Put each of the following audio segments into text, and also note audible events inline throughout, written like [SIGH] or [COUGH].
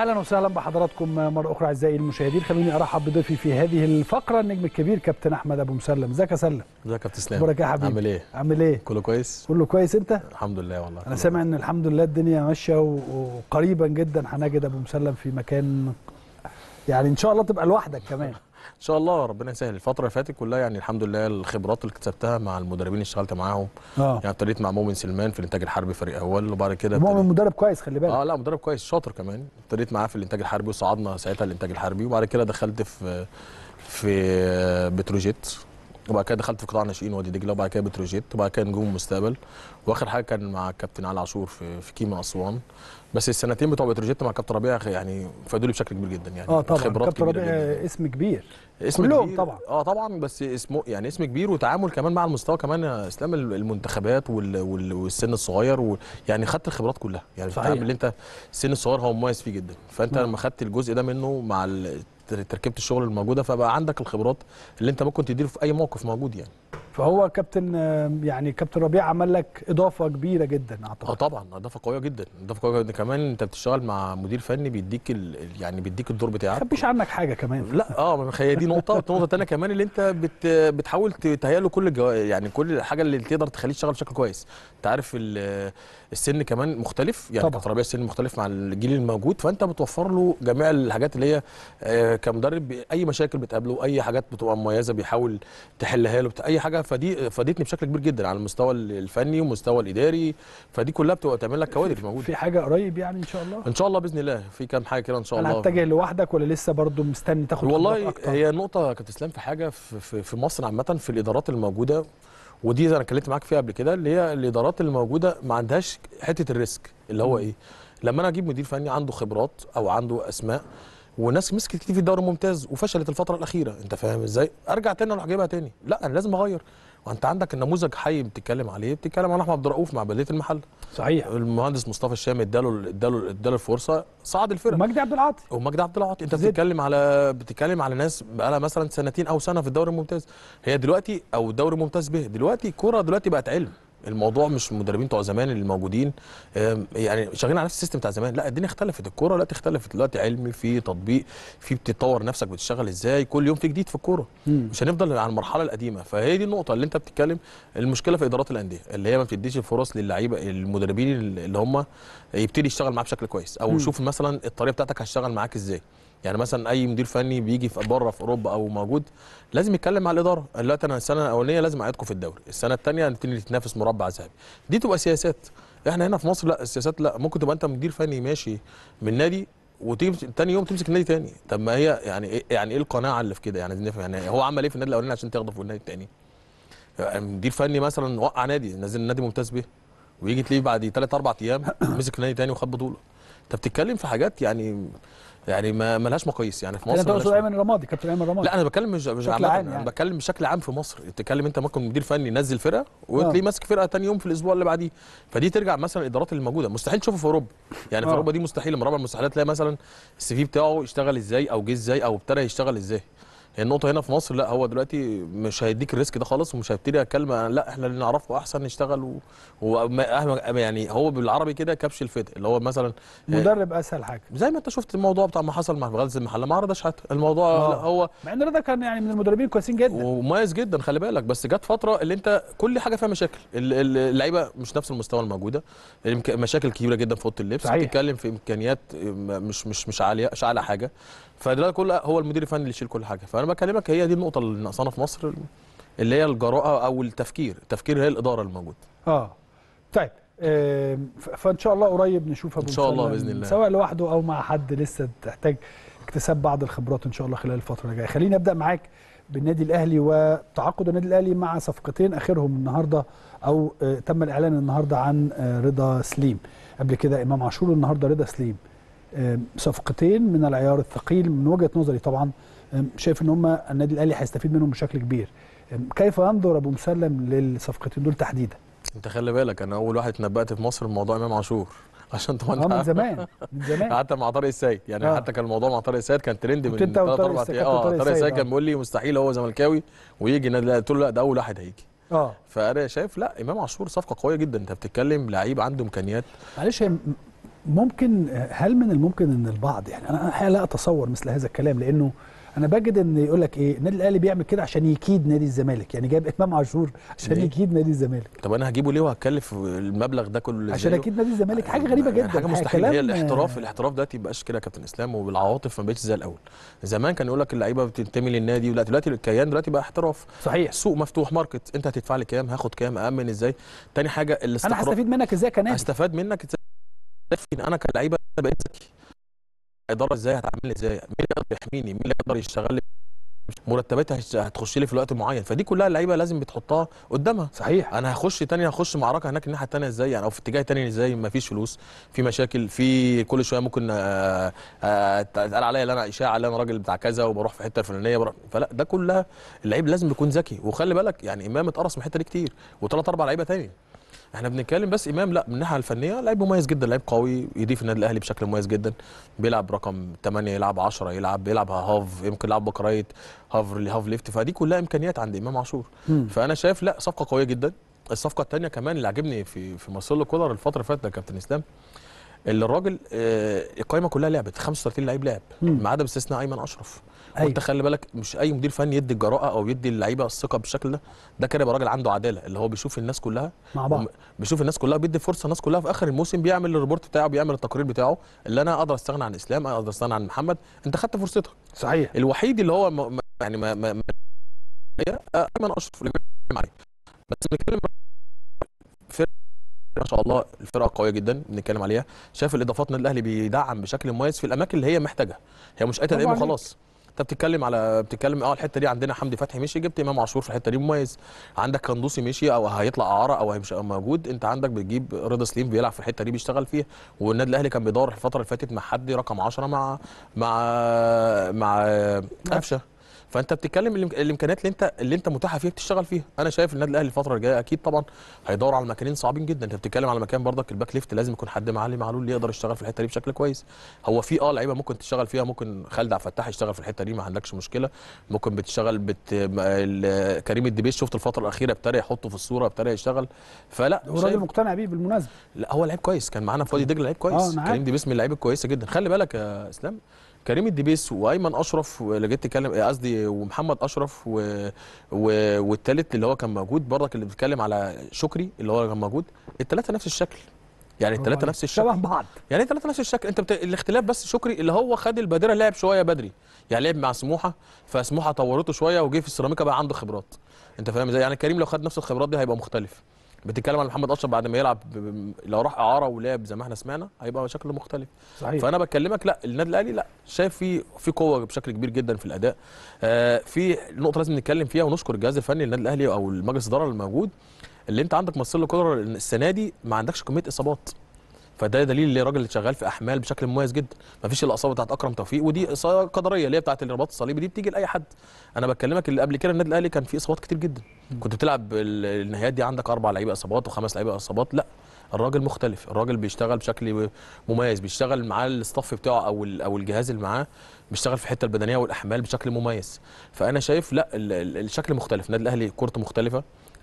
اهلا وسهلا بحضراتكم مره اخرى اعزائي المشاهدين خلوني ارحب بضيفي في هذه الفقره النجم الكبير كابتن احمد ابو مسلم ازيك يا سلم ازيك يا كابتن اسلام اخبارك يا حبيبي عامل ايه عامل ايه كله كويس كله كويس انت الحمد لله والله انا سامع ان الحمد لله الدنيا ماشيه وقريبا جدا هنجد ابو مسلم في مكان يعني ان شاء الله تبقى لوحدك كمان ان شاء الله ربنا يسهل الفتره اللي فاتت كلها يعني الحمد لله الخبرات اللي اكتسبتها مع المدربين اللي اشتغلت معاهم آه. يعني ابتديت مع مؤمن سلمان في الانتاج الحربي فريق اول وبعد كده مؤمن مدرب كويس خلي بالك اه لا مدرب كويس شاطر كمان ابتديت معاه في الانتاج الحربي وصعدنا ساعتها الانتاج الحربي وبعد كده دخلت في في بتروجيت وبعد كده دخلت في قطاع ناشئين وادي دجله وبعد كده بتروجيت وبعد كده نجوم المستقبل واخر حاجه كان مع الكابتن علي عاشور في في كيما اسوان بس السنتين بتوع بتروجيت مع كابتن ربيع يعني فادوا بشكل كبير جدا يعني اه طبعا كابتن ربيع اسم كبير اسم كلهم كبير طبعا اه طبعا بس اسمه يعني اسم كبير وتعامل كمان مع المستوى كمان يا اسلام المنتخبات وال وال والسن الصغير يعني خدت الخبرات كلها يعني صحيح. اللي انت السن الصغير هو مميز فيه جدا فانت لما خدت الجزء ده منه مع تركيبه الشغل الموجوده فبقى عندك الخبرات اللي انت ممكن تديره في اي موقف موجود يعني فهو كابتن يعني كابتن ربيع عمل لك اضافه كبيره جدا اعتقد اه طبعا اضافه قويه جدا اضافه قويه جدا كمان انت بتشتغل مع مدير فني بيديك ال... يعني بيديك الدور بتاعك ما تخبيش عنك حاجه كمان لا اه هي دي نقطه والنقطه [LAUGHS] الثانيه كمان اللي انت بت... بتحاول تهيئ له كل الجو... يعني كل الحاجه اللي تقدر تخليه يشتغل بشكل كويس انت عارف ال... السن كمان مختلف يعني كابتن ربيع السن مختلف مع الجيل الموجود فانت بتوفر له جميع الحاجات اللي هي آه، كمدرب اي مشاكل بتقابله اي حاجات بتبقى مميزه بيحاول تحلها له اي حاجه فدي فادتني بشكل كبير جدا على المستوى الفني والمستوى الاداري فدي كلها بتبقى تعمل لك كوادر موجوده في حاجه قريب يعني ان شاء الله ان شاء الله باذن الله في كام حاجه كده ان شاء الله هل هتتجه لوحدك ولا لسه برضو مستني تاخد والله أكتر؟ هي النقطه يا كابتن اسلام في حاجه في, في مصر عامه في الادارات الموجوده ودي انا اتكلمت معاك فيها قبل كده اللي هي الادارات الموجوده ما عندهاش حته الريسك اللي هو ايه لما انا اجيب مدير فني عنده خبرات او عنده اسماء وناس مسكت كتير في الدوري الممتاز وفشلت الفتره الاخيره انت فاهم ازاي ارجع تاني اروح اجيبها تاني لا انا لازم اغير وانت عندك النموذج حي بتتكلم عليه بتتكلم عن احمد عبد الرؤوف مع بلديه المحله صحيح المهندس مصطفى الشام اداله اداله اداله الفرصه صعد الفرقه ومجدي عبد العاطي ومجدي عبد العاطي انت بتتكلم على بتتكلم على ناس بقالها مثلا سنتين او سنه في الدوري الممتاز هي دلوقتي او الدوري الممتاز به دلوقتي الكوره دلوقتي بقت علم الموضوع مش المدربين بتوع زمان اللي موجودين يعني شغالين على نفس السيستم بتاع زمان لا الدنيا اختلفت الكوره دلوقتي اختلفت دلوقتي علم في تطبيق في بتطور نفسك بتشتغل ازاي كل يوم في جديد في الكوره مش هنفضل على المرحله القديمه فهي دي النقطه اللي انت بتتكلم المشكله في ادارات الانديه اللي هي ما بتديش الفرص للعيبه المدربين اللي هم يبتدي يشتغل معاه بشكل كويس او يشوف مثلا الطريقه بتاعتك هتشتغل معاك ازاي يعني مثلا اي مدير فني بيجي في بره في اوروبا او موجود لازم يتكلم مع الاداره دلوقتي انا السنه الاولانيه لازم اعيدكم في الدوري السنه الثانيه هنبتدي نتنافس مربع ذهبي دي تبقى سياسات احنا هنا في مصر لا السياسات لا ممكن تبقى انت مدير فني ماشي من نادي وتيجي تاني يوم تمسك النادي تاني طب ما هي يعني إيه يعني ايه القناعه اللي في كده يعني نفهم يعني هو عمل ايه في النادي الاولاني عشان تاخده في النادي التاني مدير فني مثلا وقع نادي نازل نادي ممتاز به ويجي تلاقيه بعد 3 4 ايام [COUGHS] مسك نادي تاني وخد بطوله انت بتتكلم في حاجات يعني يعني ما ملهاش مقاييس يعني في مصر انت تقصد ايمن رمادي كابتن ايمن رمادي لا انا بتكلم مش مش عامه يعني. انا بتكلم بشكل عام في مصر تتكلم انت ممكن مدير فني ينزل فرقه آه. وتلاقيه ماسك فرقه ثاني يوم في الاسبوع اللي بعديه فدي ترجع مثلا الادارات اللي موجوده مستحيل تشوفه في اوروبا يعني في آه. اوروبا دي مستحيل من رابع المستحيلات تلاقي مثلا السي في بتاعه اشتغل ازاي او جه ازاي او ابتدى يشتغل ازاي هي النقطه هنا في مصر لا هو دلوقتي مش هيديك الريسك ده خالص ومش هيبتدي يتكلم لا احنا اللي نعرفه احسن نشتغل يعني هو بالعربي كده كبش الفتق اللي هو مثلا آه، مدرب اسهل حاجه زي ما انت شفت الموضوع بتاع ما حصل مع غزل المحله ما عرضش حتى الموضوع لا آه. هو مع ان رضا كان يعني من المدربين كويسين جدا ومميز جدا خلي بالك بس جت فتره اللي انت كل حاجه فيها مشاكل اللعيبه مش نفس المستوى الموجوده مشاكل كبيره جدا في اوضه اللبس صحيح. بتتكلم في امكانيات آه، مش مش مش عاليه مش اعلى حاجه فده كله هو المدير الفني اللي يشيل كل حاجه فانا بكلمك هي دي النقطه اللي ناقصانا في مصر اللي هي الجراءه او التفكير التفكير هي الاداره الموجوده اه طيب فان شاء الله قريب نشوف ابو ان شاء الله باذن الله سواء لوحده او مع حد لسه تحتاج اكتساب بعض الخبرات ان شاء الله خلال الفتره الجايه خليني ابدا معاك بالنادي الاهلي وتعاقد النادي الاهلي مع صفقتين اخرهم النهارده او آه، تم الاعلان النهارده عن آه، رضا سليم قبل كده امام عاشور النهارده رضا سليم صفقتين من العيار الثقيل من وجهه نظري طبعا شايف ان هم النادي الاهلي هيستفيد منهم بشكل كبير كيف ينظر ابو مسلم للصفقتين دول تحديدا انت خلي بالك انا اول واحد اتنبأت في مصر بموضوع امام عاشور [LAUGHS] عشان طبعا آه، من زمان من زمان [LAUGHS] حتى مع طارق السيد يعني آه. حتى كان الموضوع مع طارق السيد كان ترند من ثلاث اربع ايام اه طارق السيد كان آه. بيقول لي مستحيل هو زملكاوي ويجي النادي الاهلي قلت له لا ده اول واحد هيجي اه فانا شايف لا امام عاشور صفقه قويه جدا انت بتتكلم لعيب عنده امكانيات معلش ممكن هل من الممكن ان البعض يعني انا لا اتصور مثل هذا الكلام لانه انا بجد ان يقول لك ايه النادي الاهلي بيعمل كده عشان يكيد نادي الزمالك يعني جايب امام عاشور عشان ليه؟ يكيد نادي الزمالك طب انا هجيبه ليه وهتكلف المبلغ ده كله عشان اكيد نادي الزمالك حاجه يعني غريبه جدا حاجه يعني مستحيل هي الاحتراف الاحتراف دلوقتي ما بقاش كده يا كابتن اسلام وبالعواطف ما بقتش زي الاول زمان كان يقول لك اللعيبه بتنتمي للنادي ولا دلوقتي الكيان دلوقتي بقى احتراف صحيح سوق مفتوح ماركت انت هتدفع لي كام هاخد كام اامن ازاي تاني حاجه الاستقرار انا هستفيد منك ازاي كنادي هستفاد منك لكن انا كلعيبه بقيت ذكي الاداره ازاي هتعمل ازاي مين اللي يقدر يحميني مين اللي يقدر يشتغل لي مرتباتي هتخش لي في الوقت معين فدي كلها اللعيبه لازم بتحطها قدامها صحيح انا هخش تاني هخش معركه هناك الناحيه الثانيه ازاي يعني او في اتجاه تاني ازاي ما فيش فلوس في مشاكل في كل شويه ممكن اتقال آه، آه، عليا ان انا اشاعه ان انا راجل بتاع كذا وبروح في حته الفلانيه بروح فلا ده كلها اللعيب لازم يكون ذكي وخلي بالك يعني امام اتقرص من الحته دي كتير وثلاث اربع لعيبه تاني احنا بنتكلم بس امام لا من الناحيه الفنيه لعيب مميز جدا لعيب قوي يضيف النادي الاهلي بشكل مميز جدا بيلعب رقم 8 يلعب 10 يلعب بيلعب هاف يمكن يلعب بكرايت هاف هاف ليفت فدي كلها امكانيات عند امام عاشور فانا شايف لا صفقه قويه جدا الصفقه الثانيه كمان اللي عاجبني في في مارسيلو كولر الفتره اللي فاتت كابتن اسلام اللي الراجل آه، القايمه كلها لعبت 35 لعيب لعب ما عدا باستثناء ايمن اشرف أيوة. وانت خلي بالك مش اي مدير فني يدي الجراءه او يدي اللعيبه الثقه بالشكل ده ده كده يبقى راجل عنده عداله اللي هو بيشوف الناس كلها مع بعض بيشوف الناس كلها بيدي فرصه الناس كلها في اخر الموسم بيعمل الريبورت بتاعه بيعمل التقرير بتاعه اللي انا اقدر استغنى عن اسلام اقدر استغنى عن محمد انت خدت فرصتك صحيح الوحيد اللي هو م... يعني ما ما آه، ما ايمن اشرف اللي معايا بس بنتكلم ما شاء الله الفرقه قويه جدا بنتكلم عليها شايف الاضافات النادي الاهلي بيدعم بشكل مميز في الاماكن اللي هي محتاجها هي مش قايله تدعيم وخلاص انت بتتكلم على بتتكلم اه الحته دي عندنا حمدي فتحي مشي جبت امام عاشور في الحته دي مميز عندك كندوسي مشي او هيطلع اعاره او هيمشي موجود انت عندك بتجيب رضا سليم بيلعب في الحته دي بيشتغل فيها والنادي الاهلي كان بيدور الفتره اللي فاتت مع حد رقم 10 مع مع مع آه، قفشه فانت بتتكلم الامكانيات اللي انت اللي انت متاحه فيها بتشتغل فيها انا شايف النادي الاهلي الفتره الجايه اكيد طبعا هيدور على مكانين صعبين جدا انت بتتكلم على مكان برضك الباك ليفت لازم يكون حد معلي معلول اللي يقدر يشتغل في الحته دي بشكل كويس هو في اه لعيبه ممكن تشتغل فيها ممكن خالد عبد الفتاح يشتغل في الحته دي ما عندكش مشكله ممكن بتشتغل بت... كريم الدبيس شفت الفتره الاخيره ابتدى يحطه في الصوره ابتدى يشتغل فلا هو راجل مقتنع بيه بالمناسبه لا هو لعيب كويس كان معانا في وادي دجله لعيب كويس آه، نعم. كريم دبيس من اللعيبه الكويسه جدا خلي بالك يا اسلام كريم الدبيس وايمن اشرف اللي جيت تتكلم آه، قصدي ومحمد اشرف و... و... والثالث اللي هو كان موجود برضك اللي بيتكلم على شكري اللي هو كان موجود الثلاثه نفس الشكل يعني الثلاثه نفس الشكل شبه بعض يعني الثلاثه نفس الشكل انت بت... الاختلاف بس شكري اللي هو خد البادره لعب شويه بدري يعني لعب مع سموحه فسموحه طورته شويه وجه في السيراميكا بقى عنده خبرات انت فاهم ازاي يعني كريم لو خد نفس الخبرات دي هيبقى مختلف بتتكلم على محمد اشرف بعد ما يلعب لو راح اعاره ولعب زي ما احنا سمعنا هيبقى شكل مختلف صحيح. فانا بكلمك لا النادي الاهلي لا شايف في في قوه بشكل كبير جدا في الاداء آه في نقطه لازم نتكلم فيها ونشكر الجهاز الفني للنادي الاهلي او المجلس الاداره الموجود اللي انت عندك مصير القدره السنه دي ما عندكش كميه اصابات فده دليل لراجل اللي شغال في احمال بشكل مميز جدا ما فيش الاصابه بتاعت اكرم توفيق ودي اصابه قدريه اللي هي بتاعت الرباط الصليبي دي بتيجي لاي حد انا بكلمك اللي قبل كده النادي الاهلي كان فيه اصابات كتير جدا كنت بتلعب النهايات دي عندك اربع لعيبه اصابات وخمس لعيبه اصابات لا الراجل مختلف الراجل بيشتغل بشكل مميز بيشتغل معاه الاستاف بتاعه او او الجهاز اللي معاه بيشتغل في الحته البدنيه والاحمال بشكل مميز فانا شايف لا الشكل مختلف النادي الاهلي كورته مختلفه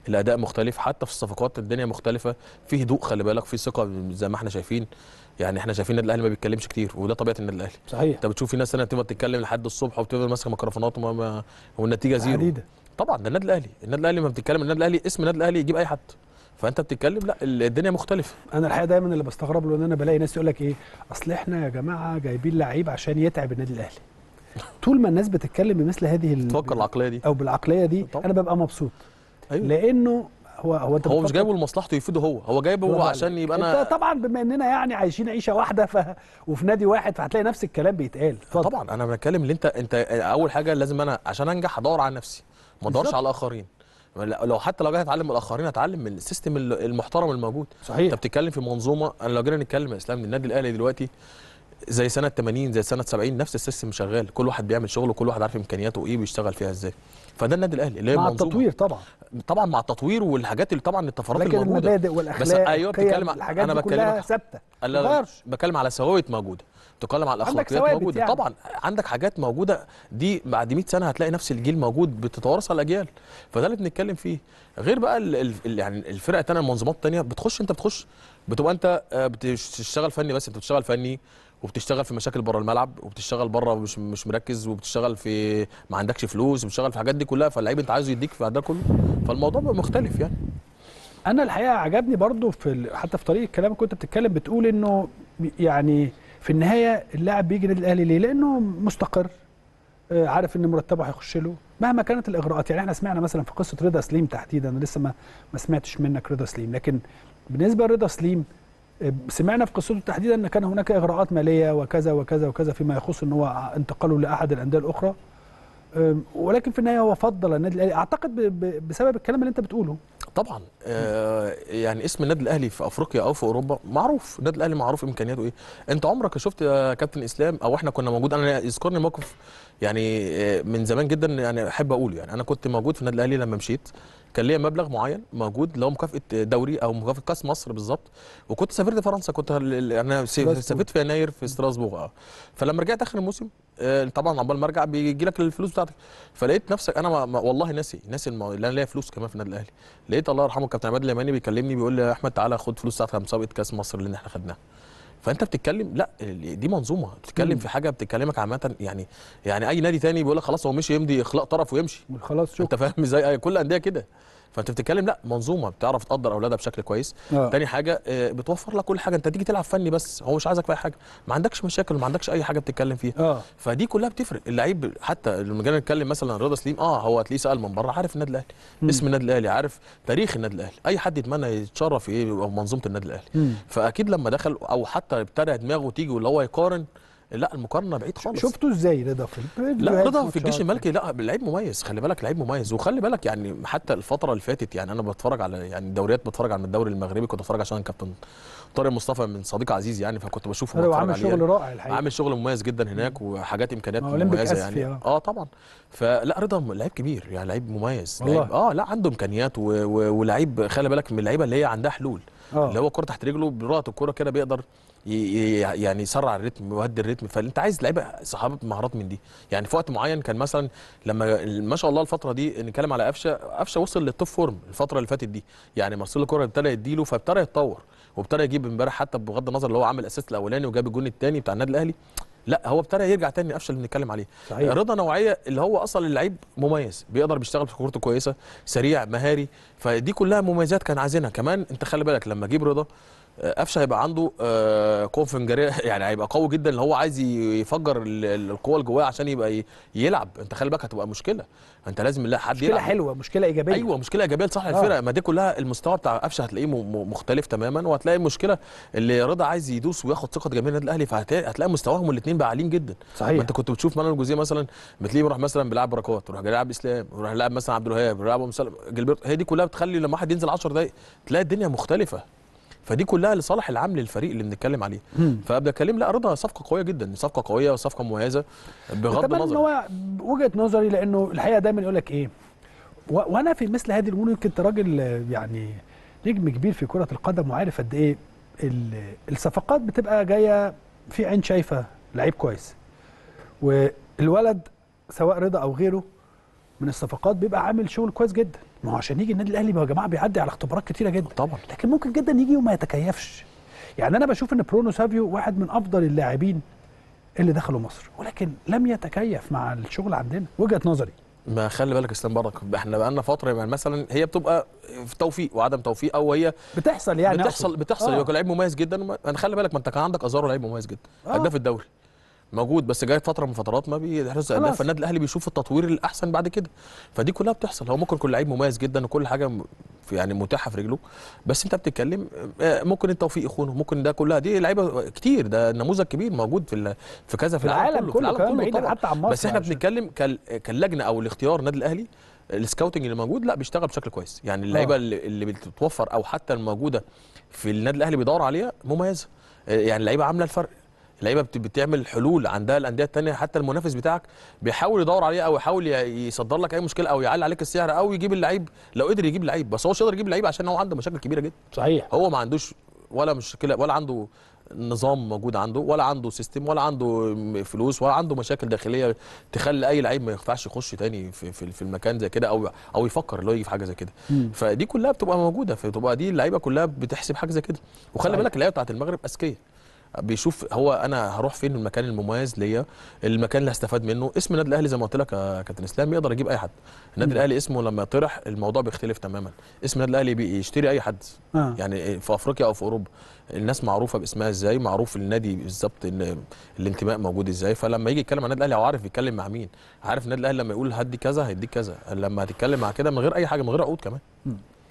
الاداء مختلف حتى في الصفقات الدنيا مختلفه في هدوء خلي بالك في ثقه زي ما احنا شايفين يعني احنا شايفين النادي الاهلي ما بيتكلمش كتير وده طبيعه النادي الاهلي صحيح انت بتشوف في ناس انا بتبقى تتكلم لحد الصبح وبتفضل ماسكه ميكروفونات وما... والنتيجه زيرو عديدة. طبعا ده النادي الاهلي النادي الاهلي ما بتتكلم النادي الاهلي اسم النادي الاهلي يجيب اي حد فانت بتتكلم لا الدنيا مختلفه انا الحقيقه دايما اللي بستغرب له ان انا بلاقي ناس يقول لك ايه اصل احنا يا جماعه جايبين لعيب عشان يتعب النادي الاهلي طول ما الناس بتتكلم بمثل هذه ال... العقليه دي او بالعقليه دي طبعا. انا ببقى مبسوط أيوة. لانه هو هو انت هو مش جايبه لمصلحته يفيده هو هو جايبه هو عشان يبقى انا طبعا بما اننا يعني عايشين عيشه واحده ف... وفي نادي واحد فهتلاقي نفس الكلام بيتقال فضل. طبعا انا بتكلم اللي انت انت اول حاجه لازم انا عشان انجح ادور على نفسي ما ادورش على الاخرين لو حتى لو جاي اتعلم من الاخرين اتعلم من السيستم المحترم الموجود صحيح انت بتتكلم في منظومه انا لو جينا نتكلم يا اسلام النادي الاهلي دلوقتي زي سنه 80 زي سنه 70 نفس السيستم شغال كل واحد بيعمل شغله كل واحد عارف امكانياته ايه بيشتغل فيها ازاي فده النادي الاهلي اللي هي مع التطوير طبعا طبعا مع التطوير والحاجات اللي طبعا الطفرات لكن المبادئ والاخلاق بس ايوه بتتكلم الحاجات انا بتكلم ثابته انا بتكلم على ثوابت موجوده تتكلم على الاخلاقيات موجوده يعني. طبعا عندك حاجات موجوده دي بعد 100 سنه هتلاقي نفس الجيل موجود على الاجيال فده اللي بنتكلم فيه غير بقى الـ الـ يعني الفرق الثانيه المنظومات الثانيه بتخش انت بتخش بتبقى انت آه، بتشتغل فني بس انت بتشتغل فني وبتشتغل في مشاكل بره الملعب وبتشتغل بره مش مش مركز وبتشتغل في ما عندكش فلوس وبتشتغل في الحاجات دي كلها فاللعيب انت عايزه يديك في ده كله فالموضوع بقى مختلف يعني انا الحقيقه عجبني برضو في حتى في طريقه كلامك كنت بتتكلم بتقول انه يعني في النهايه اللاعب بيجي النادي الاهلي ليه؟ لانه مستقر آه، عارف ان مرتبه هيخش له مهما كانت الاغراءات يعني احنا سمعنا مثلا في قصه رضا سليم تحديدا انا لسه ما ما سمعتش منك رضا سليم لكن بالنسبه لرضا سليم سمعنا في قصته تحديدا ان كان هناك اغراءات ماليه وكذا وكذا وكذا فيما يخص ان هو انتقاله لاحد الانديه الاخرى ولكن في النهايه هو فضل النادي الاهلي اعتقد بسبب الكلام اللي انت بتقوله طبعا آه يعني اسم النادي الاهلي في افريقيا او في اوروبا معروف النادي الاهلي معروف امكانياته ايه انت عمرك شفت يا كابتن اسلام او احنا كنا موجود انا يذكرني موقف يعني آه، من زمان جدا يعني احب اقوله يعني انا كنت موجود في النادي الاهلي لما مشيت كان ليا مبلغ معين موجود اللي هو مكافاه دوري او مكافاه كاس مصر بالظبط وكنت سافرت فرنسا كنت انا سافرت في يناير في ستراسبورغ اه فلما رجعت اخر الموسم آه، طبعا عقبال ما ارجع بيجي لك الفلوس بتاعتك فلقيت نفسك انا ما والله ناسي ناسي المو... انا ليا فلوس كمان في النادي الاهلي لقيت الله يرحمه الكابتن عماد اليماني بيكلمني بيقول لي يا احمد تعالى خد فلوس بتاعتك مسابقه كاس مصر اللي احنا خدناها فانت بتتكلم لا دي منظومه بتتكلم مم. في حاجه بتتكلمك عامه يعني يعني اي نادي تاني بيقول لك خلاص هو مشي يمضي اخلاء طرف ويمشي خلاص شكرا انت فاهم ازاي كل الانديه كده فانت بتتكلم لا منظومه بتعرف تقدر اولادها بشكل كويس آه. تاني حاجه آه، بتوفر لك كل حاجه انت تيجي تلعب فني بس هو مش عايزك في اي حاجه ما عندكش مشاكل ما عندكش اي حاجه بتتكلم فيها آه. فدي كلها بتفرق اللعيب حتى لما جينا نتكلم مثلا رضا سليم اه هو هتلاقيه سال من بره عارف النادي الاهلي اسم النادي الاهلي عارف تاريخ النادي الاهلي اي حد يتمنى يتشرف ايه منظومه النادي الاهلي فاكيد لما دخل او حتى ابتدى دماغه تيجي واللي هو يقارن لا المقارنه بعيد خالص شفتوا ازاي رضا في لا رضا في الجيش الملكي لا لعيب مميز خلي بالك لعيب مميز وخلي بالك يعني حتى الفتره اللي فاتت يعني انا بتفرج على يعني دوريات بتفرج على الدوري المغربي كنت بتفرج عشان كابتن طارق مصطفى من صديق عزيز يعني فكنت بشوفه هو عامل شغل يعني. رائع الحقيقه عامل شغل مميز جدا هناك وحاجات امكانيات آه، مميزه يعني اه طبعا فلا رضا لعيب كبير يعني لعيب مميز لعيب اه لا عنده امكانيات ولعيب خلي بالك من اللعيبه اللي هي عندها حلول آه. اللي هو الكوره تحت رجله بلغه الكوره كده بيقدر يعني يسرع الريتم ويهدي الريتم فانت عايز لعيبه صحابه مهارات من دي يعني في وقت معين كان مثلا لما ما شاء الله الفتره دي نتكلم على قفشه قفشه وصل للتوب فورم الفتره اللي فاتت دي يعني مارسيلو كوره ابتدى يديله فابتدى يتطور وابتدى يجيب امبارح حتى بغض النظر اللي هو عمل اسيست الاولاني وجاب الجون الثاني بتاع النادي الاهلي لا هو ابتدى يرجع تاني قفشه اللي بنتكلم عليه صحيح. رضا نوعيه اللي هو اصلا اللعيب مميز بيقدر بيشتغل في كورته كويسه سريع مهاري فدي كلها مميزات كان عايزينها كمان انت خلي بالك لما جيب رضا آه، قفشه هيبقى عنده قوه آه، فنجريه [LAUGHS] يعني هيبقى قوي جدا اللي هو عايز يفجر القوه اللي جواه عشان يبقى يلعب انت خلي بالك هتبقى مشكله انت لازم لا حد مشكله يلعب. حلوه مشكله ايجابيه ايوه مشكله ايجابيه لصالح الفرق آه. ما دي كلها المستوى بتاع قفشه هتلاقيه مختلف تماما وهتلاقي المشكله اللي رضا عايز يدوس وياخد ثقه جماهير النادي الاهلي فهتلاقي مستواهم الاثنين بقى عاليين جدا صحيح ما انت كنت بتشوف مانويل جوزيه مثلا بتلاقيه بيروح مثلا بيلعب بركات يروح بيلعب اسلام يروح يلعب مثلا عبد الوهاب يلعب مسلم جلبرت هي دي كلها بتخلي لما واحد ينزل 10 دقائق تلاقي الدنيا مختلفه فدي كلها لصالح العام للفريق اللي بنتكلم عليه فابدا كريم لا رضا صفقه قويه جدا صفقه قويه وصفقه مميزه بغض النظر هو وجهه نظري لانه الحقيقه دايما يقول لك ايه وانا في مثل هذه الامور يمكن انت راجل يعني نجم كبير في كره القدم وعارف قد ايه الصفقات بتبقى جايه في عين شايفه لعيب كويس والولد سواء رضا او غيره من الصفقات بيبقى عامل شغل كويس جدا ما هو عشان يجي النادي الاهلي يا جماعه بيعدي على اختبارات كتيره جدا طبعا لكن ممكن جدا يجي وما يتكيفش يعني انا بشوف ان برونو سافيو واحد من افضل اللاعبين اللي دخلوا مصر ولكن لم يتكيف مع الشغل عندنا وجهه نظري ما خلي بالك اسلام برك احنا بقى لنا فتره يعني مثلا هي بتبقى في توفيق وعدم توفيق او هي بتحصل يعني بتحصل أقصد. بتحصل آه. لعيب مميز جدا انا خلي بالك ما انت كان عندك ازارو لعيب مميز جدا آه. الدوري موجود بس جاي فتره من فترات ما بيحرز اهداف فالنادي الاهلي بيشوف التطوير الاحسن بعد كده فدي كلها بتحصل هو ممكن يكون لعيب مميز جدا وكل حاجه يعني متاحه في رجله بس انت بتتكلم آه، ممكن التوفيق يخونه ممكن ده كلها دي لعيبه كتير ده نموذج كبير موجود في في كذا في العالم كله, في العالم كله, كله حتى عن مصر بس احنا بنتكلم كاللجنه او الاختيار النادي الاهلي السكاوتنج اللي موجود لا بيشتغل بشكل كويس يعني اللعيبه آه. اللي بتتوفر او حتى الموجوده في النادي الاهلي بيدور عليها مميزه آه، يعني اللعيبه عامله الفرق اللعيبه بتعمل حلول عندها الانديه الثانيه حتى المنافس بتاعك بيحاول يدور عليه او يحاول يصدر لك اي مشكله او يعلي عليك السعر او يجيب اللعيب لو قدر يجيب لعيب بس هو مش قادر يجيب لعيب عشان هو عنده مشاكل كبيره جدا صحيح هو ما عندوش ولا مشكله ولا عنده نظام موجود عنده ولا عنده سيستم ولا عنده فلوس ولا عنده مشاكل داخليه تخلي اي لعيب ما ينفعش يخش تاني في في, في المكان زي كده او او يفكر اللي هو يجي في حاجه زي كده فدي كلها بتبقى موجوده فتبقى دي اللعيبه كلها بتحسب حاجه زي كده وخلي بالك اللعيبه بتاعت المغرب اذكيه بيشوف هو انا هروح فين المكان المميز ليا المكان اللي هستفاد منه اسم النادي الاهلي زي ما قلت لك يا كابتن اسلام يقدر يجيب اي حد النادي الاهلي اسمه لما يطرح الموضوع بيختلف تماما اسم النادي الاهلي بيشتري اي حد آه. يعني في افريقيا او في اوروبا الناس معروفه باسمها ازاي معروف النادي بالظبط الانتماء موجود ازاي فلما يجي يتكلم عن النادي الاهلي هو عارف يتكلم مع مين عارف النادي الاهلي لما يقول هدي كذا هيديك كذا لما هتتكلم مع كده من غير اي حاجه من غير عقود كمان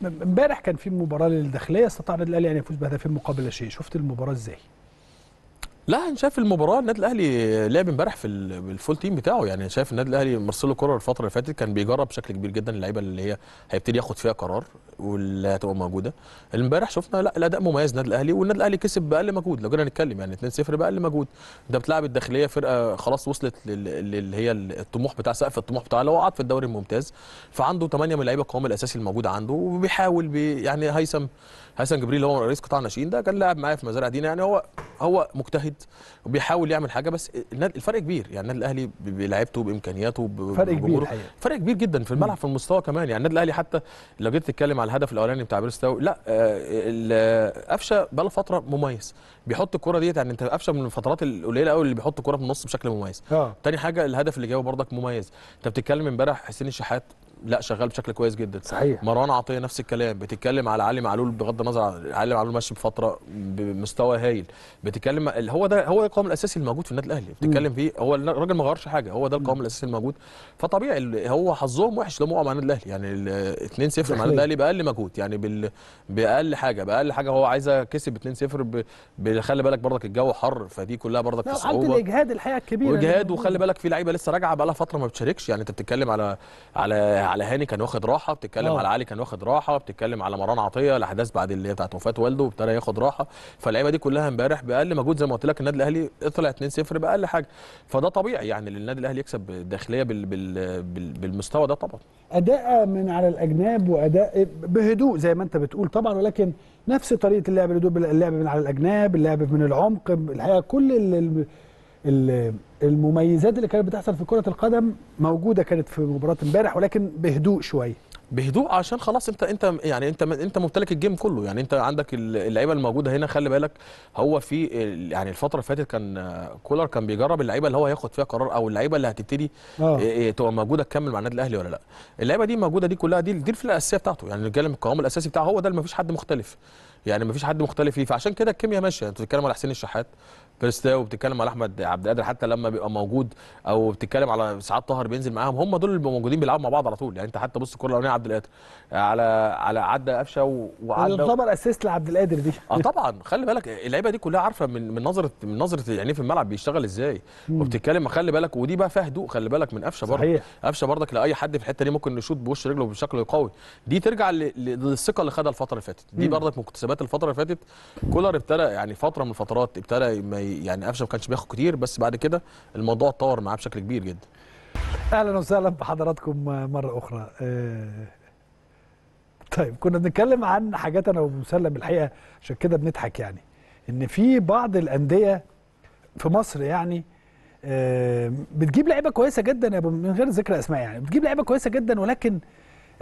امبارح كان في مباراه للداخليه استطاع النادي الاهلي ان يفوز بهدفين مقابل لا شيء شفت المباراه ازاي لا انا شايف المباراه النادي الاهلي لعب امبارح في الفول تيم بتاعه يعني شايف النادي الاهلي مرسله كره الفتره اللي فاتت كان بيجرب بشكل كبير جدا اللعيبه اللي هي هيبتدي ياخد فيها قرار واللي هتبقى موجوده امبارح شفنا لا الاداء مميز النادي الاهلي والنادي الاهلي كسب باقل مجهود لو جينا نتكلم يعني 2-0 باقل مجهود انت بتلعب الداخليه فرقه خلاص وصلت اللي هي الطموح بتاع سقف الطموح بتاعها لو قعد في الدوري الممتاز فعنده 8 من اللعيبه القوام الاساسي الموجود عنده وبيحاول بي يعني هيثم هيثم جبريل اللي هو رئيس قطاع الناشئين ده كان لاعب معايا في مزارع دينا يعني هو هو مجتهد وبيحاول يعمل حاجه بس الفرق كبير يعني النادي الاهلي بلعبته بامكانياته فرق كبير فرق كبير جدا في الملعب في المستوى كمان يعني النادي الاهلي حتى لو جيت تتكلم على الهدف الاولاني بتاع بيرستاو لا آه، قفشه بقى له فتره مميز بيحط الكره ديت يعني انت قفشه من الفترات القليله قوي اللي بيحط الكره في النص بشكل مميز آه. تاني حاجه الهدف اللي جابه برضك مميز انت بتتكلم امبارح حسين الشحات لا شغال بشكل كويس جدا صحيح مروان عطيه نفس الكلام بتتكلم على علي معلول بغض النظر عن علي معلول ماشي بفتره بمستوى هايل بتتكلم هو ده هو ده القوام الاساسي الموجود في النادي الاهلي بتتكلم فيه هو الراجل ما غيرش حاجه هو ده القوام الاساسي الموجود فطبيعي هو حظهم وحش لما وقع مع النادي الاهلي يعني 2 0 مع النادي الاهلي باقل مجهود يعني بال... باقل حاجه باقل حاجه هو عايزه كسب 2 0 ب... خلي بالك برضك الجو حر فدي كلها برضك صعوبه صعوبه الاجهاد الحقيقه الكبيره واجهاد وخلي بالك في لعيبه لسه راجعه بقى لها فتره ما بتشاركش يعني انت بتتكلم على على على هاني كان واخد راحه بتتكلم أوه. على علي كان واخد راحه بتتكلم على مروان عطيه الاحداث بعد اللي بتاعت وفاه والده وابتدى ياخد راحه فاللعيبه دي كلها امبارح باقل مجهود زي ما قلت لك النادي الاهلي طلع 2-0 باقل حاجه فده طبيعي يعني للنادي الاهلي يكسب الداخليه بال بال بال بالمستوى ده طبعا اداء من على الاجناب واداء بهدوء زي ما انت بتقول طبعا ولكن نفس طريقه اللعب اللعب من على الاجناب اللعب من العمق الحقيقه كل المميزات اللي كانت بتحصل في كره القدم موجوده كانت في مباراه امبارح ولكن بهدوء شويه بهدوء عشان خلاص انت انت يعني انت انت ممتلك الجيم كله يعني انت عندك اللعيبه الموجوده هنا خلي بالك هو في يعني الفتره اللي فاتت كان آه، كولر كان بيجرب اللعيبه اللي هو هياخد فيها قرار او اللعيبه اللي هتبتدي آه. آه،, اه تبقى موجوده تكمل مع النادي الاهلي ولا لا اللعيبه دي موجوده دي كلها دي دي الفئه الاساسيه بتاعته يعني الرجاله القوام الاساسي بتاعه هو ده اللي ما فيش حد مختلف يعني ما فيش حد مختلف فيه فعشان كده الكيمياء ماشيه يعني انت بتتكلم على حسين الشحات بس وبتتكلم على احمد عبد القادر حتى لما بيبقى موجود او بتتكلم على ساعات طاهر بينزل معاهم هم دول اللي موجودين بيلعبوا مع بعض على طول يعني انت حتى بص الكره الاولانيه عبد القادر على على عدى قفشه وعدى يعتبر اسيست لعبد القادر دي اه طبعا خلي بالك اللعيبه دي كلها عارفه من من نظره من نظره يعني إيه في الملعب بيشتغل ازاي وبتتكلم خلي بالك ودي بقى فيها هدوء خلي بالك من قفشه برضه قفشه برضك لاي حد في الحته دي ممكن يشوط بوش رجله بشكل قوي دي ترجع للثقه اللي خدها الفتره اللي فاتت دي برضك مكتسبات الفتره اللي فاتت كولر ابتدى يعني فتره من الفترات ابتدى يعني قفشه ما كانش بياخد كتير بس بعد كده الموضوع اتطور معاه بشكل كبير جدا اهلا وسهلا بحضراتكم مره اخرى آه، طيب كنا بنتكلم عن حاجات انا ومسلم الحقيقه عشان كده بنضحك يعني ان في بعض الانديه في مصر يعني آه، بتجيب لعيبه كويسه جدا يا من غير ذكر اسماء يعني بتجيب لعيبه كويسه جدا ولكن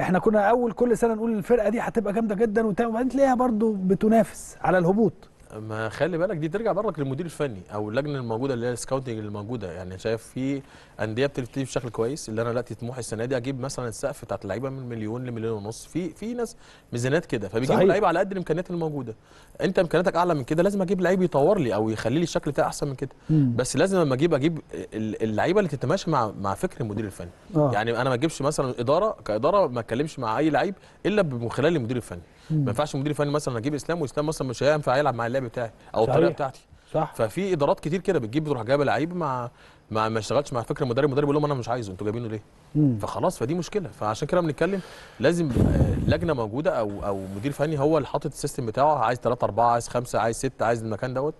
احنا كنا اول كل سنه نقول الفرقه دي هتبقى جامده جدا وبعدين تلاقيها برضو بتنافس على الهبوط ما خلي بالك دي ترجع برضك للمدير الفني او اللجنه الموجوده اللي هي السكاوتنج اللي موجوده يعني شايف في انديه بتبتدي بشكل كويس اللي انا دلوقتي طموحي السنه دي اجيب مثلا السقف بتاعت اللعيبه من مليون لمليون ونص في في ناس ميزانات كده فبيجيبوا لعيبه على قد الامكانيات الموجوده انت امكانياتك اعلى من كده لازم اجيب لعيب يطور لي او يخلي لي الشكل بتاعي احسن من كده مم. بس لازم لما اجيب اجيب اللعيبه اللي تتماشى مع مع فكر المدير الفني آه. يعني انا ما اجيبش مثلا اداره كاداره ما اتكلمش مع اي لعيب الا من خلال المدير الفني ما ينفعش المدير الفني مثلا اجيب اسلام واسلام مثلا مش هينفع يلعب مع اللعب بتاعي او الطريقه بتاعتي صح ففي ادارات كتير كده بتجيب بتروح جايبه لعيب مع ما ما اشتغلش مع فكره المدرب المدرب يقول لهم انا مش عايزه انتوا جايبينه ليه؟ مم. فخلاص فدي مشكله فعشان كده بنتكلم لازم آه، لجنه موجوده او او مدير فني هو اللي حاطط السيستم بتاعه عايز 3 4 عايز 5 عايز 6 عايز المكان دوت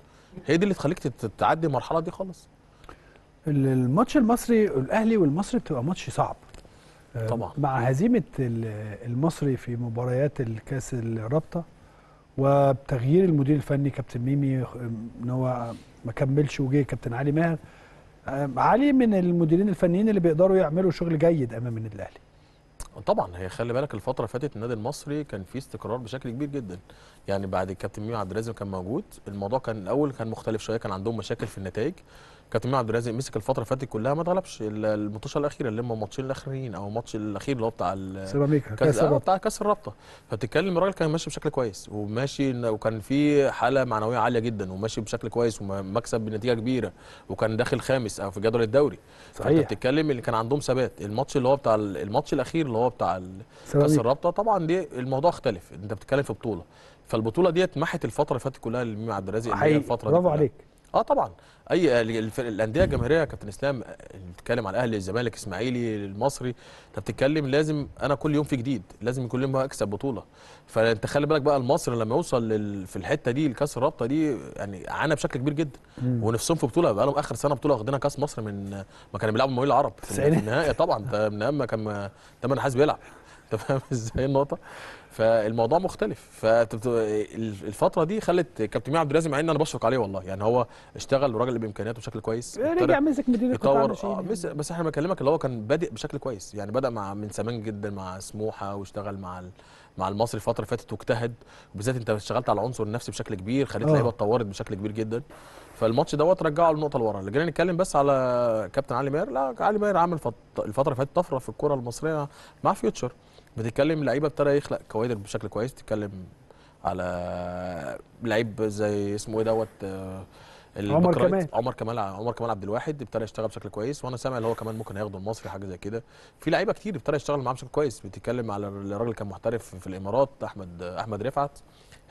هي دي اللي تخليك تعدي المرحله دي خالص الماتش المصري الاهلي والمصري بتبقى ماتش صعب طبعا مع هزيمه المصري في مباريات الكاس الرابطه وبتغيير المدير الفني كابتن ميمي ان هو ما كملش وجه كابتن علي ماهر آه، علي من المديرين الفنيين اللي بيقدروا يعملوا شغل جيد امام النادي الاهلي طبعا هي خلي بالك الفتره اللي فاتت النادي المصري كان فيه استقرار بشكل كبير جدا يعني بعد الكابتن ميمي عبد الرازق كان موجود الموضوع كان الاول كان مختلف شويه كان عندهم مشاكل في النتائج كابتن عبد الرازق مسك الفتره اللي فاتت كلها ما اتغلبش الماتش الاخيره اللي هم الماتشين الاخرين او الماتش الاخير اللي هو بتاع سيراميكا كاس بتاع كاس الرابطه فبتتكلم الراجل كان ماشي بشكل كويس وماشي وكان في حاله معنويه عاليه جدا وماشي بشكل كويس ومكسب بنتيجه كبيره وكان داخل خامس او في جدول الدوري صحيح فانت بتتكلم اللي كان عندهم ثبات الماتش اللي هو بتاع الماتش الاخير اللي هو بتاع كاس الرابطه طبعا دي الموضوع اختلف انت بتتكلم في بطوله فالبطوله ديت محت الفتره اللي فاتت كلها لميمي عبد الرازق الفتره برافو عليك اه طبعا اي الانديه الجماهيريه يا كابتن اسلام بتتكلم على الاهلي الزمالك الاسماعيلي المصري انت بتتكلم لازم انا كل يوم في جديد لازم كل يوم اكسب بطوله فانت خلي بالك بقى المصري لما يوصل لل... في الحته دي لكاس الرابطه دي يعني عانى بشكل كبير جدا ونفسهم في بطوله بقى لهم اخر سنه بطوله واخدينها كاس مصر من ما كانوا بيلعبوا مويل العرب في النهائي طبعا من من اما كان تامر حاس بيلعب انت فاهم ازاي النقطه فالموضوع مختلف فالفتره دي خلت كابتن ميعاد عبد الرازق مع ان انا بشفق عليه والله يعني هو اشتغل وراجل بامكانياته بشكل كويس رجع مسك مدينه يطور آه بس احنا بكلمك اللي هو كان بادئ بشكل كويس يعني بدا مع من زمان جدا مع سموحه واشتغل مع مع المصري الفتره اللي فاتت واجتهد وبالذات انت اشتغلت على العنصر النفسي بشكل كبير خليت آه. اللعيبه اتطورت بشكل كبير جدا فالماتش دوت رجعه للنقطه اللي ورا اللي جينا نتكلم بس على كابتن علي ماهر لا علي ماهر عامل الفتره اللي فاتت طفره في الكره المصريه مع فيوتشر بتتكلم لعيبه ابتدى يخلق كوادر بشكل كويس تتكلم على لعيب زي اسمه ايه دوت آه، عمر كمال عمر كمال عمر كمال عبد الواحد ابتدى يشتغل بشكل كويس وانا سامع اللي هو كمان ممكن هياخده المصري حاجه زي كده في لعيبه كتير ابتدى يشتغل معاه بشكل كويس بتتكلم على الراجل كان محترف في الامارات احمد احمد رفعت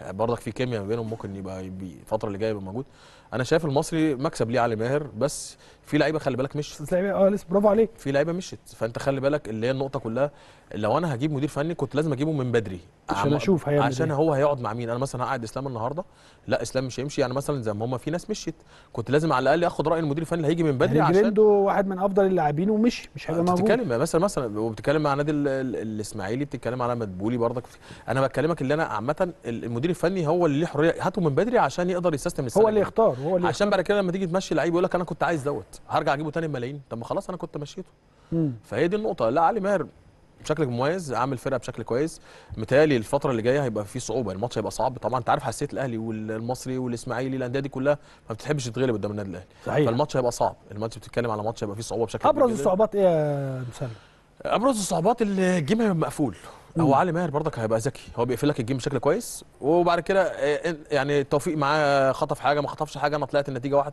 آه، برضك في كيمياء ما بينهم ممكن يبقى الفتره اللي جايه يبقى موجود انا شايف المصري مكسب ليه علي ماهر بس في لعيبه خلي بالك مشت بس لعيبه اه لسه برافو عليك في لعيبه مشت فانت خلي بالك اللي هي النقطه كلها لو انا هجيب مدير فني كنت لازم اجيبه من بدري عشان اشوف هيعمل ايه. عشان هو هيقعد مع مين انا مثلا هقعد اسلام النهارده لا اسلام مش هيمشي يعني مثلا زي ما هم في ناس مشيت كنت لازم على الاقل اخد راي المدير الفني اللي هيجي من بدري يعني عشان جريندو واحد من افضل اللاعبين ومشي مش هيبقى موجود بتتكلم مثلا مثلا وبتتكلم مع نادي الاسماعيلي بتتكلم على مدبولي برضك انا بكلمك اللي انا عامه المدير الفني هو اللي ليه حريه هاته من بدري عشان يقدر يستسلم هو اللي يختار عشان بعد كده لما تيجي تمشي لعيب يقول لك انا كنت عايز دوت هرجع اجيبه تاني بملايين طب ما خلاص انا كنت مشيته فهي دي النقطه لا علي ماهر بشكل مميز عامل فرقه بشكل كويس متهيألي الفتره اللي جايه هيبقى في صعوبه الماتش هيبقى صعب طبعا انت عارف حساسيه الاهلي والمصري والاسماعيلي الانديه دي كلها ما بتحبش تتغلب قدام النادي الاهلي صحيح. فالماتش هيبقى صعب الماتش بتتكلم على ماتش هيبقى فيه صعوبه بشكل ابرز الصعوبات ايه يا مسلم ابرز الصعوبات الجيم هيبقى مقفول هو علي ماهر برضك هيبقى ذكي هو بيقفل لك الجيم بشكل كويس وبعد كده آه، آه، يعني التوفيق معاه آه، خطف حاجه ما خطفش حاجه انا طلعت النتيجه 1-0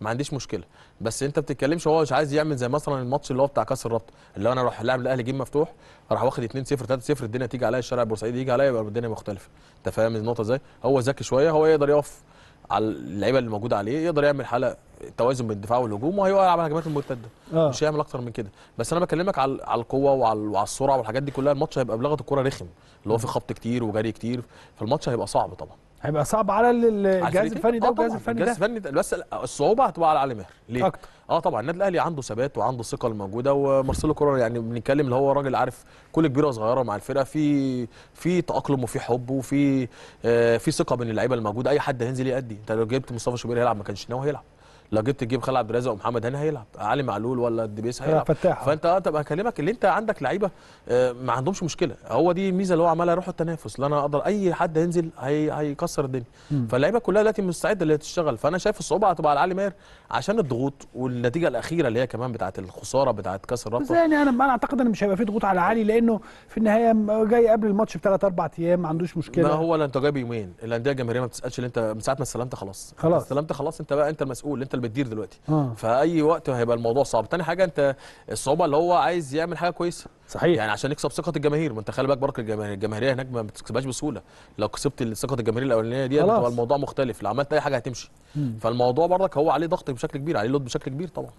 ما عنديش مشكله بس انت بتتكلمش هو مش عايز يعمل زي مثلا الماتش اللي هو بتاع كاس الرابطه اللي هو انا اروح لاعب الاهلي جيم مفتوح راح واخد 2-0 3-0 الدنيا تيجي عليا الشارع البورسعيدي يجي عليا يبقى الدنيا مختلفه انت فاهم النقطه ازاي هو ذكي شويه هو يقدر يقف على اللعيبه اللي موجوده عليه يقدر يعمل حاله توازن بين الدفاع والهجوم وهيوقع على الهجمات المرتده آه. مش هيعمل اكتر من كده بس انا بكلمك على على القوه وعلى, السرعه والحاجات دي كلها الماتش هيبقى بلغه الكوره رخم اللي هو في خبط كتير وجري كتير فالماتش هيبقى صعب طبعا هيبقى صعب على الجهاز الفني ده آه والجهاز الفني ده الجهاز الفني ده بس الصعوبه هتبقى على علي ماهر ليه؟ أكتر. اه طبعا النادي الاهلي عنده ثبات وعنده الثقه الموجوده ومارسيلو كولر يعني بنتكلم اللي هو راجل عارف كل كبيره وصغيره مع الفرقه في في تاقلم وفي حب وفي آه في ثقه بين اللعيبه الموجوده اي حد هينزل يأدي انت لو جبت مصطفى شوبير هيلعب ما كانش ناوي هيلعب لو جبت تجيب خالد عبد الرازق ومحمد هاني هيلعب علي معلول ولا الدبيس هيلعب فتاح فانت اه طب هكلمك اللي انت عندك لعيبه آه، ما عندهمش مشكله هو دي الميزه اللي هو عملها روح التنافس اللي انا اقدر اي حد ينزل هي هيكسر الدنيا فاللعيبه كلها دلوقتي مستعده اللي تشتغل فانا شايف الصعوبه هتبقى على علي ماهر عشان الضغوط والنتيجه الاخيره اللي هي كمان بتاعه الخساره بتاعه كسر الرابطه يعني انا انا اعتقد ان مش هيبقى في ضغوط على علي لانه في النهايه جاي قبل الماتش بثلاث اربع ايام ما عندوش مشكله لا هو لا انت جاي بيومين الانديه الجماهيريه ما بتسالش اللي انت من ساعه ما استلمت خلاص خلاص استلمت خلاص انت بقى انت المسؤول انت اللي بتدير دلوقتي آه. فاي وقت هيبقى الموضوع صعب تاني حاجه انت الصعوبه اللي هو عايز يعمل حاجه كويسه صحيح يعني عشان يكسب ثقه الجماهير ما انت خلي بالك بركه الجماهيريه هناك ما بتكسبهاش بسهوله لو كسبت ثقه الجماهير الاولانيه دي هيبقى الموضوع مختلف لو عملت اي حاجه هتمشي مم. فالموضوع برضك هو عليه ضغط بشكل كبير عليه لود بشكل كبير طبعا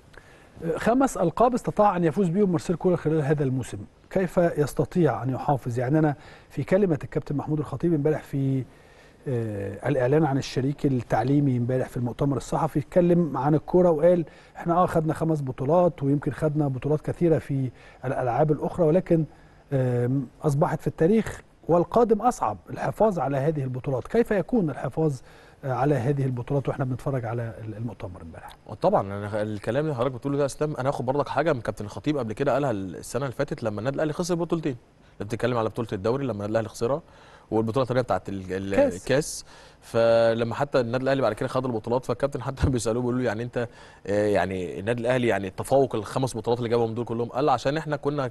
خمس القاب استطاع ان يفوز بهم مارسيل كولر خلال هذا الموسم كيف يستطيع ان يحافظ يعني انا في كلمه الكابتن محمود الخطيب امبارح في آه، الاعلان عن الشريك التعليمي امبارح في المؤتمر الصحفي اتكلم عن الكوره وقال احنا اه خدنا خمس بطولات ويمكن خدنا بطولات كثيره في الالعاب الاخرى ولكن اصبحت في التاريخ والقادم اصعب الحفاظ على هذه البطولات كيف يكون الحفاظ آه، على هذه البطولات واحنا بنتفرج على المؤتمر امبارح طبعا الكلام اللي حضرتك بتقوله ده يا اسلام انا هاخد برضك حاجه من كابتن الخطيب قبل كده قالها السنه اللي فاتت لما النادي الاهلي خسر بطولتين بتتكلم على بطوله الدوري لما النادي الاهلي خسرها والبطوله الثانيه بتاعت الكاس فلما حتى النادي الاهلي بعد كده خد البطولات فالكابتن حتى [LAUGHS] بيسالوه بيقول له يعني انت آه، يعني النادي الاهلي يعني التفوق الخمس بطولات اللي جابهم دول كلهم قال عشان احنا كنا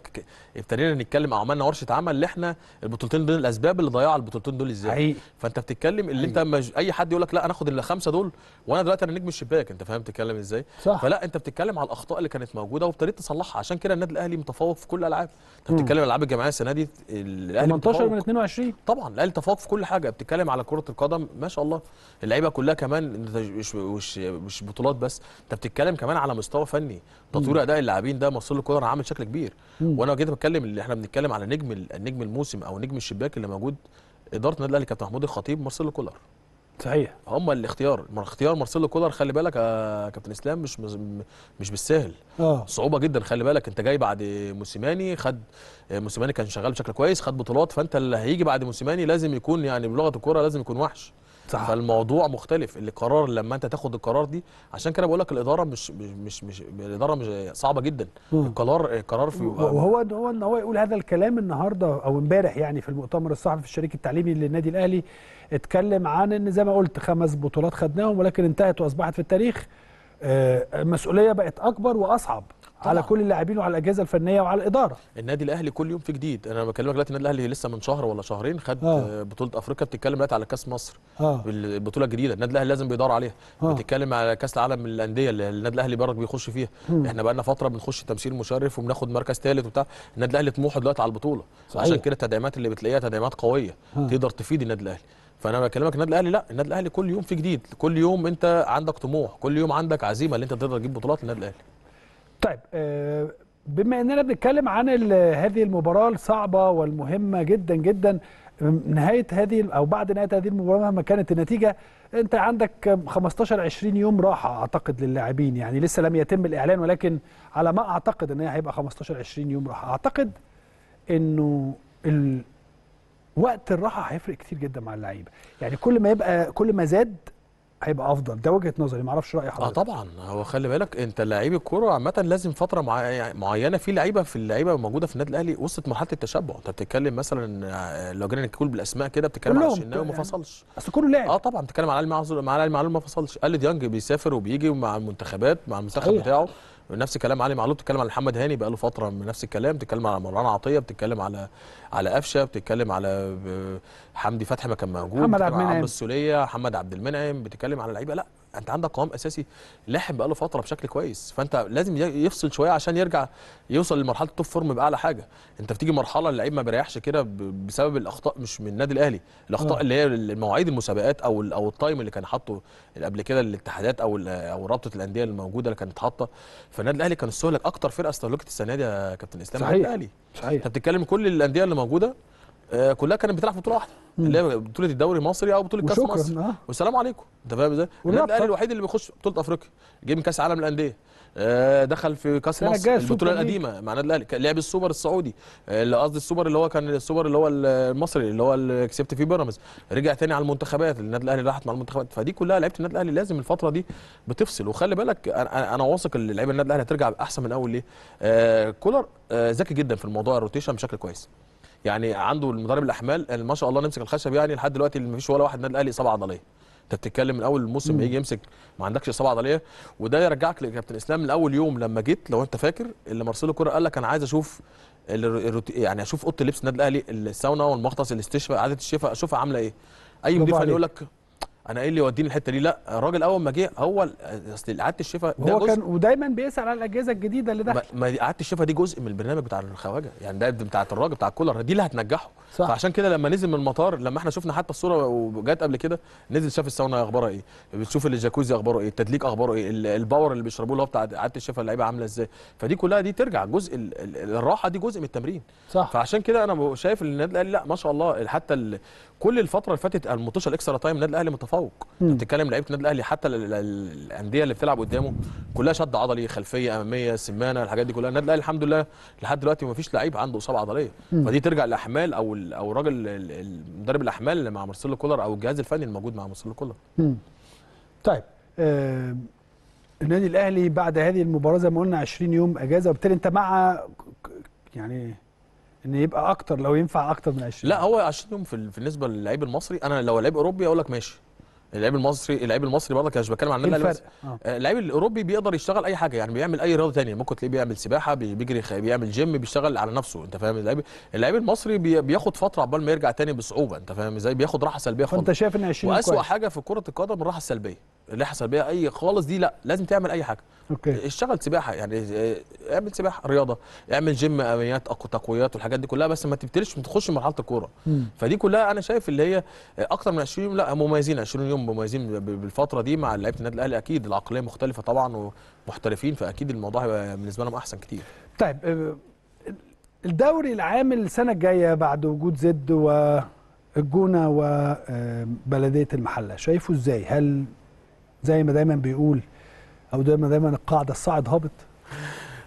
ابتدينا نتكلم او عملنا ورشه عمل اللي احنا البطولتين دول الاسباب اللي ضيعوا البطولتين دول ازاي فانت بتتكلم اللي انت مج... اي حد يقول لك لا انا اخد الخمسه دول وانا دلوقتي انا نجم الشباك انت فاهم بتتكلم ازاي صح. فلا انت بتتكلم على الاخطاء اللي كانت موجوده وابتديت تصلحها عشان كده النادي الاهلي متفوق في كل الالعاب انت بتتكلم الالعاب الجماعيه السنه دي الاهلي 18 من 22 طبعا الاهلي تفوق في كل حاجه بتتكلم على كره القدم ما شاء الله اللعيبه كلها كمان مش مش مش بطولات بس انت بتتكلم كمان على مستوى فني تطوير اداء اللاعبين ده مصر الكوره عامل شكل كبير مم. وانا جيت بتكلم اللي احنا بنتكلم على نجم النجم الموسم او نجم الشباك اللي موجود اداره النادي الاهلي كابتن محمود الخطيب مارسيلو كولر صحيح هم الاختيار اختيار مارسيلو كولر خلي بالك يا كابتن اسلام مش مش بالسهل اه صعوبه جدا خلي بالك انت جاي بعد موسيماني خد موسيماني كان شغال بشكل كويس خد بطولات فانت اللي هيجي بعد موسيماني لازم يكون يعني بلغه الكوره لازم يكون وحش صح. فالموضوع مختلف اللي قرار لما انت تاخد القرار دي عشان كده بقول لك الاداره مش مش مش الاداره مش صعبه جدا القرار قرار في وهو هو ان هو يقول هذا الكلام النهارده او امبارح يعني في المؤتمر الصحفي في الشريك التعليمي للنادي الاهلي اتكلم عن ان زي ما قلت خمس بطولات خدناهم ولكن انتهت واصبحت في التاريخ المسؤوليه آه، بقت اكبر واصعب طبعا. على كل اللاعبين وعلى الاجهزه الفنيه وعلى الاداره النادي الاهلي كل يوم في جديد انا بكلمك دلوقتي النادي الاهلي لسه من شهر ولا شهرين خد آه. بطوله افريقيا بتتكلم دلوقتي على كاس مصر آه. البطوله الجديده النادي الاهلي لازم بيدور عليها آه. بتتكلم على كاس العالم للانديه اللي النادي الاهلي برضه بيخش فيها م. احنا بقى لنا فتره بنخش تمثيل مشرف وبناخد مركز ثالث وبتاع النادي الاهلي طموحه دلوقتي على البطوله صحيح. عشان كده التدعيمات اللي بتلاقيها تدعيمات قويه آه. تقدر تفيد النادي الاهلي فانا بكلمك النادي الاهلي لا النادي الاهلي كل يوم في جديد كل يوم انت عندك طموح كل يوم عندك عزيمه اللي انت تقدر تجيب بطولات للنادي الاهلي طيب آه، بما اننا بنتكلم عن هذه المباراه الصعبه والمهمه جدا جدا نهايه هذه او بعد نهايه هذه المباراه مهما كانت النتيجه انت عندك 15 20 يوم راحه اعتقد للاعبين يعني لسه لم يتم الاعلان ولكن على ما اعتقد ان هي هيبقى 15 20 يوم راحه اعتقد انه ال... وقت الراحه هيفرق كتير جدا مع اللعيبه يعني كل ما يبقى كل ما زاد هيبقى افضل ده وجهه نظري ما اعرفش راي آه حضرتك اه طبعا هو خلي بالك انت لعيب الكوره عامه لازم فتره معينه في لعيبه في اللعيبه الموجوده في النادي الاهلي وصلت مرحله التشبع انت بتتكلم مثلا آه، لو جينا نقول بالاسماء كده بتتكلم على الشناوي ما يعني فصلش اصل كله لاعب اه طبعا بتتكلم على علي معلول مع ما فصلش قال ديانج بيسافر وبيجي مع المنتخبات مع المنتخب صحيح. بتاعه نفس كلام علي معلول بتتكلم على محمد هاني بقاله فتره من نفس الكلام بتتكلم على مروان عطيه بتتكلم على على قفشه بتتكلم على آه، حمدي فتحي ما كان موجود محمد عبد المنعم السوليه محمد عبد المنعم بتتكلم على لعيبه لا انت عندك قوام اساسي لاحب بقاله فتره بشكل كويس فانت لازم يفصل شويه عشان يرجع يوصل لمرحله التوب فورم باعلى حاجه انت بتيجي مرحله اللعيب ما بيريحش كده بسبب الاخطاء مش من النادي الاهلي الاخطاء اه. اللي هي مواعيد المسابقات او او التايم اللي كان حاطه قبل كده الاتحادات او او رابطه الانديه الموجوده اللي كانت حاطه فالنادي الاهلي كان السهل اكتر فرقه استهلكت السنه دي يا كابتن اسلام صحيح الاهلي صحيح انت بتتكلم كل الانديه اللي موجوده آه، كلها كانت بتلعب في بطوله واحده اللي هي بطوله الدوري المصري او بطوله كاس مصر آه. والسلام عليكم انت فاهم ازاي؟ النادي الاهلي الوحيد اللي بيخش بطوله افريقيا جه من كاس عالم الانديه آه، دخل في كاس مصر البطوله القديمه مع النادي الاهلي لعب السوبر السعودي آه، اللي قصدي السوبر اللي هو كان السوبر اللي هو المصري اللي هو اللي كسبت فيه بيراميدز رجع تاني على المنتخبات النادي الاهلي راحت مع المنتخبات فدي كلها لعيبه النادي الاهلي لازم الفتره دي بتفصل وخلي بالك انا, واثق ان لعيبه النادي الاهلي هترجع احسن من اول ليه؟ كولر ذكي جدا في الموضوع الروتيشن بشكل كويس يعني عنده المدرب الاحمال يعني ما شاء الله نمسك الخشب يعني لحد دلوقتي ما فيش ولا واحد نادي الاهلي اصابه عضليه انت بتتكلم من اول الموسم يجي يمسك ما عندكش اصابه عضليه وده يرجعك لكابتن اسلام من اول يوم لما جيت لو انت فاكر اللي مارسيلو كوره قال لك انا عايز اشوف يعني اشوف اوضه لبس النادي الاهلي الساونا والمختص الاستشفاء اعاده الشفاء اشوفها عامله ايه اي مدير فني يقول لك انا ايه اللي يوديني الحته دي لا الراجل اول ما جه هو اصل اعاده الشفاء ده هو جزء كان ودايما بيسال على الاجهزه الجديده اللي دخلت ما اعاده الشفاء دي جزء من البرنامج بتاع الخواجه يعني ده بتاعه الراجل بتاع الكولر دي اللي هتنجحه صح. فعشان كده لما نزل من المطار لما احنا شفنا حتى الصوره وجت قبل كده نزل شاف الساونا اخبارها ايه بتشوف الجاكوزي اخباره ايه التدليك اخباره ايه الباور اللي بيشربوه اللي هو بتاع اعاده الشفاء اللعيبه عامله ازاي فدي كلها دي ترجع جزء الراحه دي جزء من التمرين صح. فعشان كده انا شايف ان النادي الاهلي لا ما شاء الله حتى كل الفتره اللي فاتت الماتش الاكسترا تايم النادي الاهلي متفوق انت بتتكلم لعيبه النادي الاهلي حتى الانديه اللي بتلعب قدامه كلها شد عضلي خلفيه اماميه سمانه الحاجات دي كلها النادي الاهلي الحمد لله لحد دلوقتي ما فيش لعيب عنده اصابه عضليه فدي ترجع لاحمال او او الراجل مدرب الاحمال اللي مع مارسيلو كولر او الجهاز الفني الموجود مع مارسيلو كولر طيب آه النادي الاهلي بعد هذه المباراه زي ما قلنا 20 يوم اجازه وبالتالي انت مع يعني ان يبقى اكتر لو ينفع اكتر من 20 لا هو 20 يوم في بالنسبه للعيب المصري انا لو لعيب اوروبي اقول لك ماشي اللعيب المصري اللعيب المصري برضك مش بتكلم عن النادي الاهلي آه، اللعيب الاوروبي بيقدر يشتغل اي حاجه يعني بيعمل اي رياضه ثانيه ممكن تلاقيه بيعمل سباحه بيجري بيعمل جيم بيشتغل على نفسه انت فاهم اللعيب اللعيب المصري بياخد فتره عبال ما يرجع تاني بصعوبه انت فاهم ازاي بياخد راحه سلبيه خالص فانت شايف ان 20 واسوا حاجه في كره القدم الراحه السلبيه اللي حصل سلبيه اي خالص دي لا لازم تعمل اي حاجه اوكي اشتغل سباحه يعني آه، اعمل سباحه رياضه اعمل جيم اميات تقويات والحاجات دي كلها بس ما تبتلش ما تخش مرحله الكوره فدي كلها انا شايف اللي هي آه، اكتر من 20 يوم لا مميزين 20 يوم مميزين بالفتره دي مع لعيبه النادي الاهلي اكيد العقليه مختلفه طبعا ومحترفين فاكيد الموضوع هيبقى بالنسبه لهم احسن كتير طيب آه، الدوري العام السنه الجايه بعد وجود زد والجونه وبلديه المحله شايفه ازاي هل زي ما دايما بيقول او دايما دايما القاعده الصاعد هابط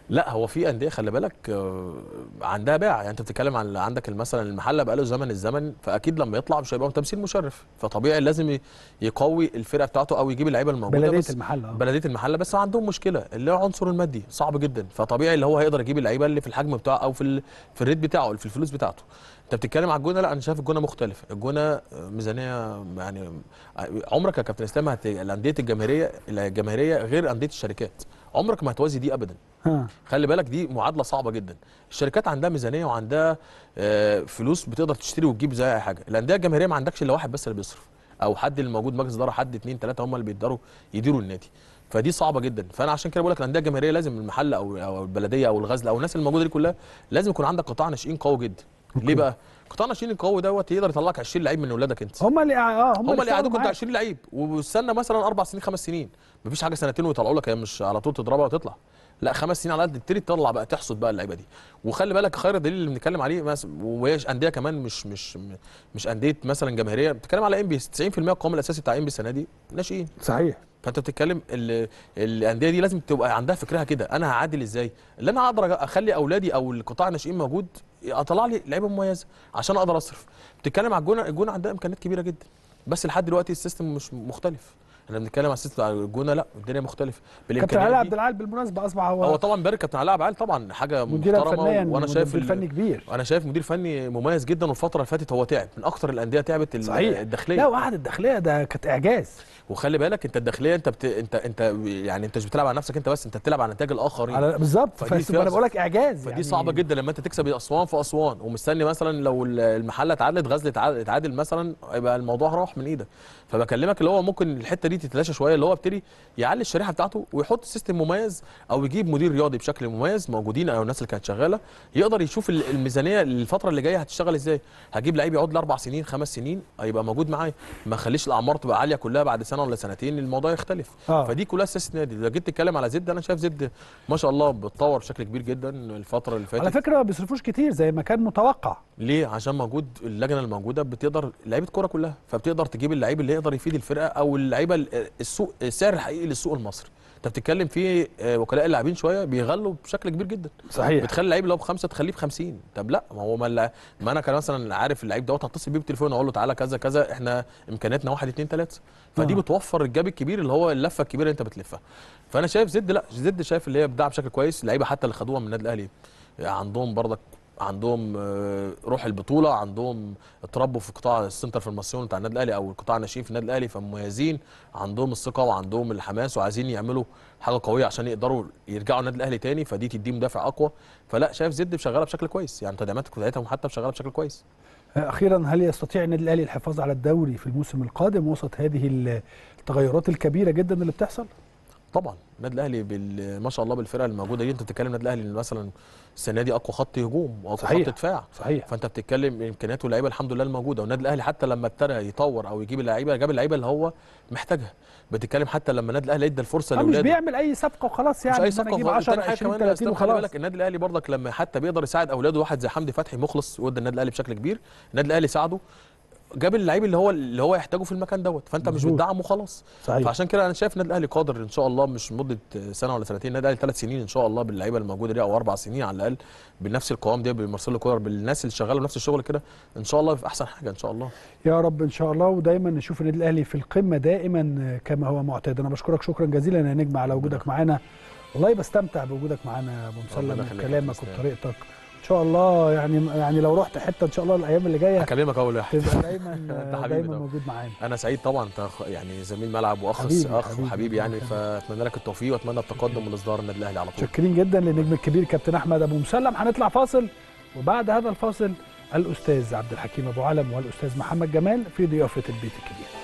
لا هو في انديه خلي بالك آه، عندها باع يعني انت بتتكلم عن عندك مثلا المحله بقاله زمن الزمن فاكيد لما يطلع مش هيبقى تمثيل مشرف فطبيعي لازم يقوي الفرقه بتاعته او يجيب اللعيبه الموجوده بلديه بس المحله آه. بلديه المحله بس عندهم مشكله اللي هو العنصر المادي صعب جدا فطبيعي اللي هو هيقدر يجيب اللعيبه اللي في الحجم بتاعه او في ال... في الريت بتاعه في الفلوس بتاعته انت بتتكلم على الجونه لا انا شايف الجونه مختلف الجونه آه، ميزانيه يعني عمرك يا كابتن اسلام الانديه الجماهيريه الجماهيريه غير انديه الشركات عمرك ما هتوازي دي ابدا خلي بالك دي معادله صعبه جدا الشركات عندها ميزانيه وعندها آه، فلوس بتقدر تشتري وتجيب زي اي حاجه الانديه الجماهيريه ما عندكش الا واحد بس اللي بيصرف او حد اللي موجود مجلس اداره حد اثنين ثلاثه هم اللي بيقدروا يديروا النادي فدي صعبه جدا فانا عشان كده بقول لك الانديه الجماهيريه لازم المحل او البلديه او الغزل او الناس الموجوده دي كلها لازم يكون عندك قطاع ناشئين قوي جدا ليه بقى قطاع الناشئين القوي دوت يقدر يطلعك 20 لعيب من ولادك انت هم اللي اه هم, هم اللي قعدوك انت 20 لعيب واستنى مثلا اربع سنين خمس سنين مفيش حاجه سنتين ويطلعوا لك مش على طول تضربها وتطلع لا خمس سنين على قد تبتدي تطلع بقى تحصد بقى اللعيبه دي وخلي بالك خير الدليل اللي بنتكلم عليه وهي انديه كمان مش مش مش انديه مثلا جماهيريه بتتكلم على ام بي 90% القوام الاساسي بتاع ام بي السنه دي ناشئين صحيح فانت بتتكلم الانديه دي لازم تبقى عندها فكرها كده انا هعدل ازاي اللي انا اقدر اخلي اولادي او القطاع الناشئين موجود اطلع لي لعيبه مميزه عشان اقدر اصرف بتتكلم على الجونه الجونه عندها امكانيات كبيره جدا بس لحد دلوقتي السيستم مش مختلف احنا بنتكلم على سيستم الجونه لا الدنيا مختلفه بالامكانيات كابتن علاء عبد العال بالمناسبه اصبح هو هو طبعا بارك كابتن علاء عبد العال طبعا حاجه محترمه وانا شايف مدير فني كبير انا شايف مدير فني مميز جدا والفتره اللي فاتت هو تعب من اكثر الانديه تعبت صحيح. الداخليه لا وقعد الداخليه ده كانت اعجاز وخلي بالك انت الداخليه انت بت... انت انت يعني انت مش بتلعب على نفسك انت بس انت بتلعب على نتاج الاخرين على بالظبط انا بقول لك اعجاز فدي يعني... صعبه جدا لما انت تكسب اسوان في اسوان ومستني مثلا لو المحله اتعادلت غزل اتعادل مثلا يبقى الموضوع راح من ايدك فبكلمك اللي هو ممكن الحته دي تتلاشى شويه اللي هو ابتدي يعلي الشريحه بتاعته ويحط سيستم مميز او يجيب مدير رياضي بشكل مميز موجودين او الناس اللي كانت شغاله يقدر يشوف الميزانيه الفتره اللي جايه هتشتغل ازاي هجيب لعيب يقعد لاربع سنين خمس سنين هيبقى موجود معايا ما اخليش الاعمار تبقى عاليه كلها بعد سنه ولا سنتين الموضوع يختلف آه. فدي كلها سياسه نادي لو جيت تتكلم على زد انا شايف زد ما شاء الله بتطور بشكل كبير جدا الفتره اللي فاتت على فكره ما بيصرفوش كتير زي ما كان متوقع ليه عشان موجود اللجنه الموجوده بتقدر لعيبه كوره كلها فبتقدر تجيب اللعيب اللي هيقدر يفيد الفرقه او اللعيبه السوق السعر الحقيقي للسوق المصري انت بتتكلم في آه، وكلاء اللاعبين شويه بيغلوا بشكل كبير جدا صحيح بتخلي اللعيب اللي هو بخمسه تخليه ب 50 طب لا ما هو ما, ما انا كان مثلا عارف اللعيب دوت هتصل بيه بالتليفون اقول له تعالى كذا كذا احنا امكانياتنا 1 2 3 فدي آه. بتوفر الجاب الكبير اللي هو اللفه الكبيره اللي انت بتلفها فانا شايف زد لا زد شايف اللي هي بتدعم بشكل كويس اللعيبه حتى اللي خدوها من النادي الاهلي عندهم برضك عندهم آه، روح البطوله عندهم اتربوا في قطاع السنتر في المصريون بتاع النادي الاهلي او قطاع الناشئين في النادي الاهلي فمميزين عندهم الثقه وعندهم الحماس وعايزين يعملوا حاجه قويه عشان يقدروا يرجعوا النادي الاهلي تاني فدي تديهم دافع اقوى فلا شايف زد شغاله بشكل كويس يعني تدعيمات بتاعتهم حتى شغاله بشكل كويس اخيرا هل يستطيع النادي الاهلي الحفاظ على الدوري في الموسم القادم وسط هذه التغيرات الكبيره جدا اللي بتحصل طبعا النادي الاهلي ما شاء الله بالفرقه الموجوده دي انت بتتكلم النادي الاهلي مثلا السنه دي اقوى خط هجوم واقوى صحيح. خط دفاع صحيح فانت بتتكلم امكانيات واللعيبه الحمد لله الموجوده والنادي الاهلي حتى لما ابتدى يطور او يجيب اللعيبه جاب اللعيبه اللي هو محتاجها بتتكلم حتى لما النادي الاهلي ادى الفرصه لاولاده مش بيعمل اي صفقه وخلاص يعني مش اي صفقه وخلاص 20 30 بالك النادي الاهلي برضك لما حتى بيقدر يساعد اولاده واحد زي حمدي فتحي مخلص وده النادي الاهلي بشكل كبير النادي الاهلي ساعده جاب اللعيب اللي هو اللي هو يحتاجه في المكان دوت فانت مش بتدعمه خلاص صحيح. فعشان كده انا شايف النادي الاهلي قادر ان شاء الله مش مده سنه ولا سنتين النادي الاهلي ثلاث سنين ان شاء الله باللعيبه الموجوده دي او اربع سنين على الاقل بنفس القوام دي بمارسيلو كولر بالناس اللي شغاله بنفس الشغل كده ان شاء الله في احسن حاجه ان شاء الله يا رب ان شاء الله ودايما نشوف النادي الاهلي في القمه دائما كما هو معتاد انا بشكرك شكرا جزيلا يا نجم على وجودك معانا والله بستمتع بوجودك معانا يا ابو مسلم وكلامك وطريقتك ان شاء الله يعني يعني لو رحت حته ان شاء الله الايام اللي جايه هكلمك اول واحد تبقى دايما [LAUGHS] دايما موجود معانا انا سعيد طبعا انت يعني زميل ملعب واخ اخ وحبيبي يعني فاتمنى لك التوفيق واتمنى التقدم والاصدار النادي الاهلي على طول متشكرين جدا للنجم الكبير كابتن احمد ابو مسلم هنطلع فاصل وبعد هذا الفاصل الاستاذ عبد الحكيم ابو علم والاستاذ محمد جمال في ضيافه البيت الكبير